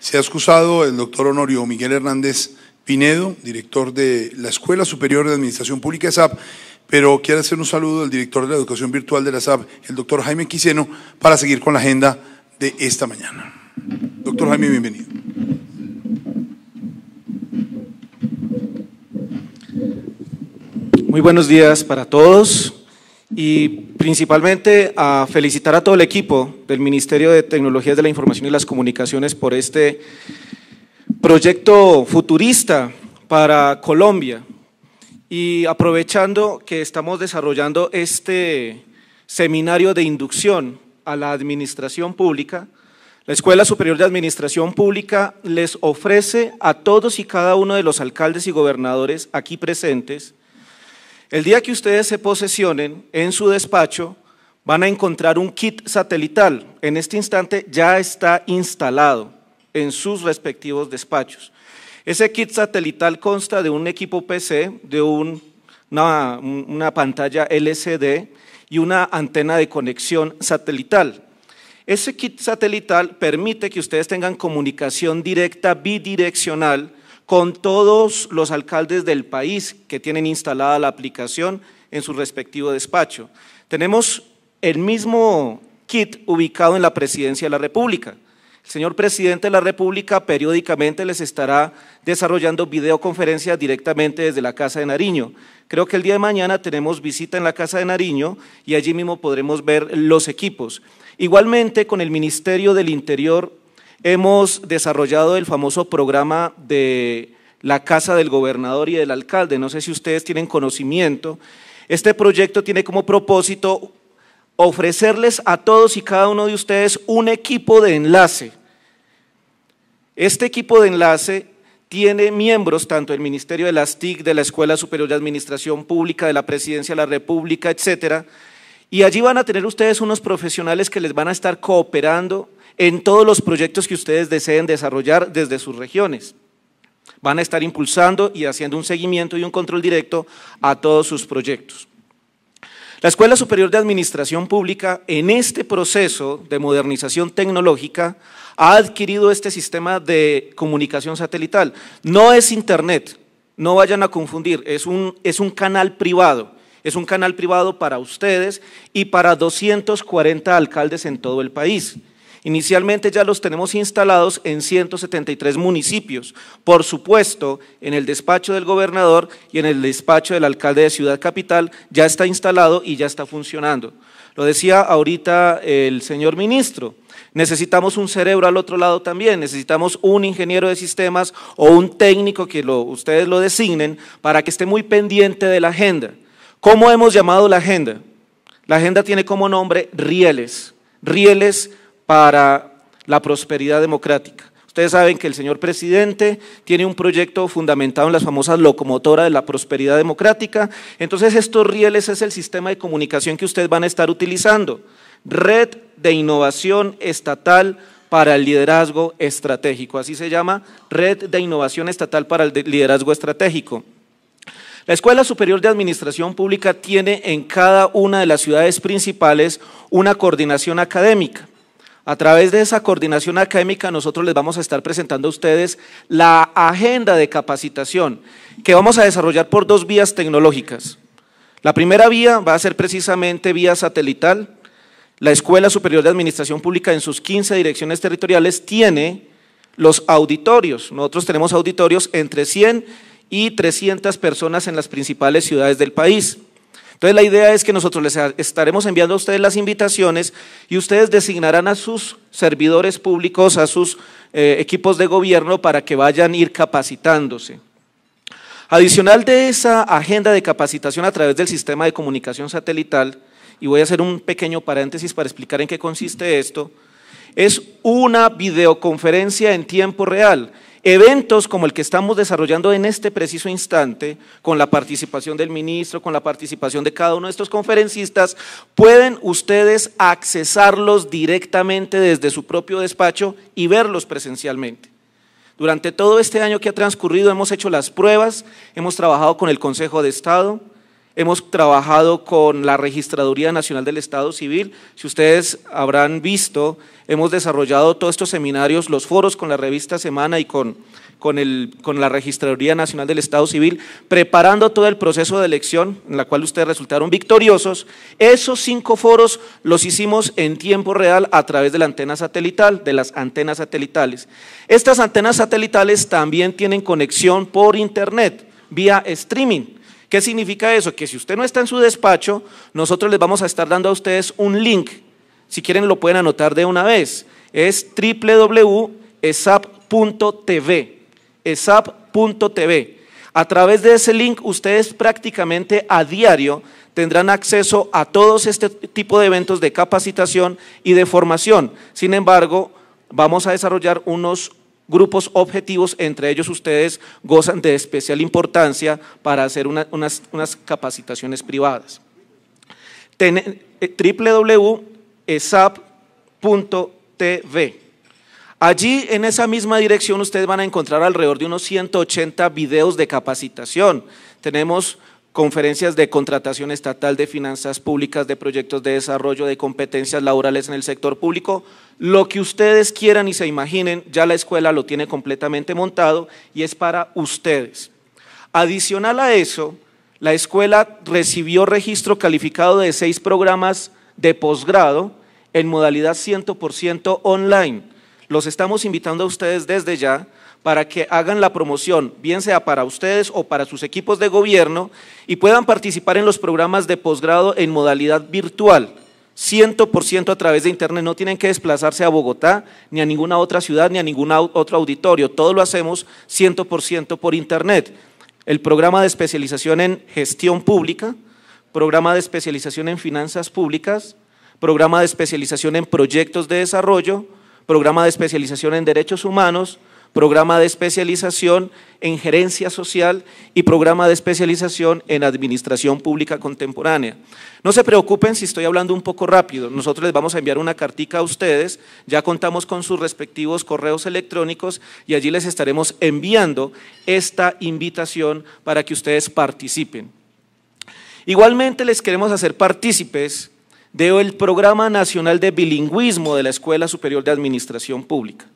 Se ha excusado el doctor Honorio Miguel Hernández Pinedo, director de la Escuela Superior de Administración Pública SAP, pero quiero hacer un saludo al director de la Educación Virtual de la SAP, el doctor Jaime Quiseno, para seguir con la agenda de esta mañana. Doctor Jaime, bienvenido. Muy buenos días para todos y principalmente a felicitar a todo el equipo del Ministerio de Tecnologías de la Información y las Comunicaciones por este proyecto futurista para Colombia. Y aprovechando que estamos desarrollando este seminario de inducción a la administración pública, la Escuela Superior de Administración Pública les ofrece a todos y cada uno de los alcaldes y gobernadores aquí presentes el día que ustedes se posesionen en su despacho, van a encontrar un kit satelital. En este instante ya está instalado en sus respectivos despachos. Ese kit satelital consta de un equipo PC, de una, una, pantalla LCD y una antena de conexión satelital. Ese kit satelital permite que ustedes tengan comunicación directa bidireccional con todos los alcaldes del país que tienen instalada la aplicación en su respectivo despacho. Tenemos el mismo kit ubicado en la Presidencia de la República. El señor presidente de la República periódicamente les estará desarrollando videoconferencias directamente desde la Casa de Nariño. Creo que el día de mañana tenemos visita en la Casa de Nariño y allí mismo podremos ver los equipos. Igualmente, con el Ministerio del Interior Hemos desarrollado el famoso programa de la Casa del Gobernador y del Alcalde. No sé si ustedes tienen conocimiento. Este proyecto tiene como propósito ofrecerles a todos y cada uno de ustedes un equipo de enlace. Este equipo de enlace tiene miembros tanto del Ministerio de las TIC, de la Escuela Superior de Administración Pública, de la Presidencia de la República, etcétera. Y allí van a tener ustedes unos profesionales que les van a estar cooperando en todos los proyectos que ustedes deseen desarrollar desde sus regiones. Van a estar impulsando y haciendo un seguimiento y un control directo a todos sus proyectos. La Escuela Superior de Administración Pública, en este proceso de modernización tecnológica, ha adquirido este sistema de comunicación satelital. No es Internet, no vayan a confundir, es un, canal privado. Es un canal privado para ustedes y para 240 alcaldes en todo el país. Inicialmente ya los tenemos instalados en 173 municipios, por supuesto en el despacho del gobernador y en el despacho del alcalde de Ciudad Capital ya está instalado y ya está funcionando. Lo decía ahorita el señor ministro, necesitamos un cerebro al otro lado también, necesitamos un ingeniero de sistemas o un técnico que lo, ustedes lo designen para que esté muy pendiente de la agenda. ¿Cómo hemos llamado la agenda? La agenda tiene como nombre rieles, rieles para la prosperidad democrática. Ustedes saben que el señor presidente tiene un proyecto fundamentado en las famosas locomotoras de la prosperidad democrática. Entonces, estos rieles es el sistema de comunicación que ustedes van a estar utilizando. Red de Innovación Estatal para el Liderazgo Estratégico. Así se llama Red de Innovación Estatal para el Liderazgo Estratégico. La Escuela Superior de Administración Pública tiene en cada una de las ciudades principales una coordinación académica. A través de esa coordinación académica nosotros les vamos a estar presentando a ustedes la agenda de capacitación que vamos a desarrollar por dos vías tecnológicas. La primera vía va a ser precisamente vía satelital. La Escuela Superior de Administración Pública en sus 15 direcciones territoriales tiene los auditorios. Nosotros tenemos auditorios entre 100 y 300 personas en las principales ciudades del país. Entonces la idea es que nosotros les estaremos enviando a ustedes las invitaciones y ustedes designarán a sus servidores públicos, a sus eh, equipos de gobierno para que vayan a ir capacitándose. Adicional de esa agenda de capacitación a través del sistema de comunicación satelital, y voy a hacer un pequeño paréntesis para explicar en qué consiste esto, es una videoconferencia en tiempo real Eventos como el que estamos desarrollando en este preciso instante, con la participación del ministro, con la participación de cada uno de estos conferencistas, pueden ustedes accesarlos directamente desde su propio despacho y verlos presencialmente. Durante todo este año que ha transcurrido hemos hecho las pruebas, hemos trabajado con el Consejo de Estado, Hemos trabajado con la Registraduría Nacional del Estado Civil. Si ustedes habrán visto, hemos desarrollado todos estos seminarios, los foros con la revista Semana y con, con, el, con la Registraduría Nacional del Estado Civil, preparando todo el proceso de elección en la cual ustedes resultaron victoriosos. Esos cinco foros los hicimos en tiempo real a través de la antena satelital, de las antenas satelitales. Estas antenas satelitales también tienen conexión por Internet, vía streaming. ¿Qué significa eso? Que si usted no está en su despacho, nosotros les vamos a estar dando a ustedes un link. Si quieren lo pueden anotar de una vez. Es www.esap.tv. Esap.tv. A través de ese link ustedes prácticamente a diario tendrán acceso a todos este tipo de eventos de capacitación y de formación. Sin embargo, vamos a desarrollar unos grupos objetivos, entre ellos ustedes gozan de especial importancia para hacer unas, capacitaciones privadas. Eh, www.esap.tv Allí en esa misma dirección ustedes van a encontrar alrededor de unos 180 videos de capacitación. Tenemos conferencias de contratación estatal de finanzas públicas, de proyectos de desarrollo, de competencias laborales en el sector público, lo que ustedes quieran y se imaginen, ya la escuela lo tiene completamente montado y es para ustedes. Adicional a eso, la escuela recibió registro calificado de seis programas de posgrado en modalidad 100% online. Los estamos invitando a ustedes desde ya para que hagan la promoción, bien sea para ustedes o para sus equipos de gobierno, y puedan participar en los programas de posgrado en modalidad virtual, 100% a través de Internet. No tienen que desplazarse a Bogotá, ni a ninguna otra ciudad, ni a ningún otro auditorio. Todo lo hacemos 100% por Internet. El programa de especialización en gestión pública, programa de especialización en finanzas públicas, programa de especialización en proyectos de desarrollo, programa de especialización en derechos humanos, programa de especialización en gerencia social y programa de especialización en administración pública contemporánea. No se preocupen si estoy hablando un poco rápido, nosotros les vamos a enviar una cartica a ustedes, ya contamos con sus respectivos correos electrónicos y allí les estaremos enviando esta invitación para que ustedes participen. Igualmente les queremos hacer partícipes del Programa Nacional de Bilingüismo de la Escuela Superior de Administración Pública.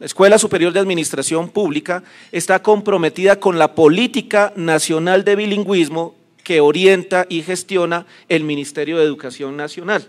La Escuela Superior de Administración Pública está comprometida con la política nacional de bilingüismo que orienta y gestiona el Ministerio de Educación Nacional.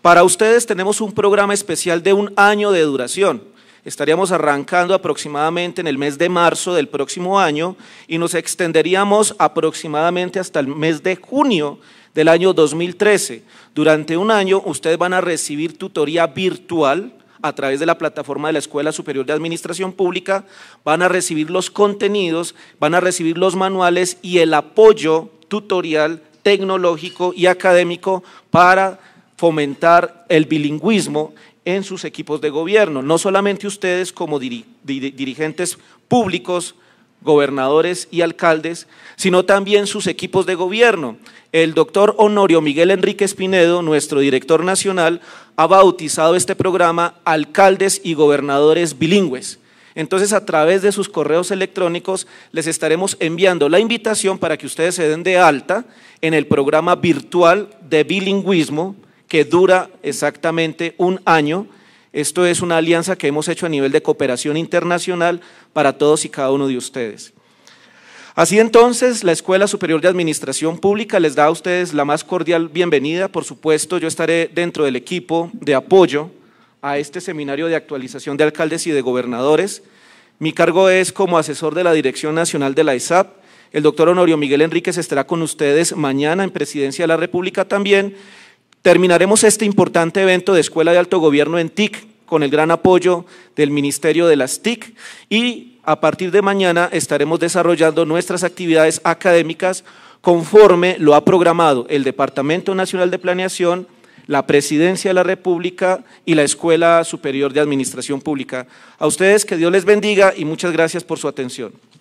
Para ustedes tenemos un programa especial de un año de duración. Estaríamos arrancando aproximadamente en el mes de marzo del próximo año y nos extenderíamos aproximadamente hasta el mes de junio del año 2013. Durante un año ustedes van a recibir tutoría virtual a través de la plataforma de la Escuela Superior de Administración Pública, van a recibir los contenidos, van a recibir los manuales y el apoyo tutorial, tecnológico y académico para fomentar el bilingüismo en sus equipos de gobierno. No solamente ustedes como dirigentes públicos, gobernadores y alcaldes, sino también sus equipos de gobierno. El doctor Honorio Miguel Enrique Espinedo, nuestro director nacional, ha bautizado este programa Alcaldes y Gobernadores Bilingües. Entonces, a través de sus correos electrónicos les estaremos enviando la invitación para que ustedes se den de alta en el programa virtual de bilingüismo que dura exactamente un año esto es una alianza que hemos hecho a nivel de cooperación internacional para todos y cada uno de ustedes. Así entonces, la Escuela Superior de Administración Pública les da a ustedes la más cordial bienvenida. Por supuesto, yo estaré dentro del equipo de apoyo a este seminario de actualización de alcaldes y de gobernadores. Mi cargo es como asesor de la Dirección Nacional de la ISAP. El doctor Honorio Miguel Enríquez estará con ustedes mañana en Presidencia de la República también Terminaremos este importante evento de Escuela de Alto Gobierno en TIC con el gran apoyo del Ministerio de las TIC y a partir de mañana estaremos desarrollando nuestras actividades académicas conforme lo ha programado el Departamento Nacional de Planeación, la Presidencia de la República y la Escuela Superior de Administración Pública. A ustedes que Dios les bendiga y muchas gracias por su atención.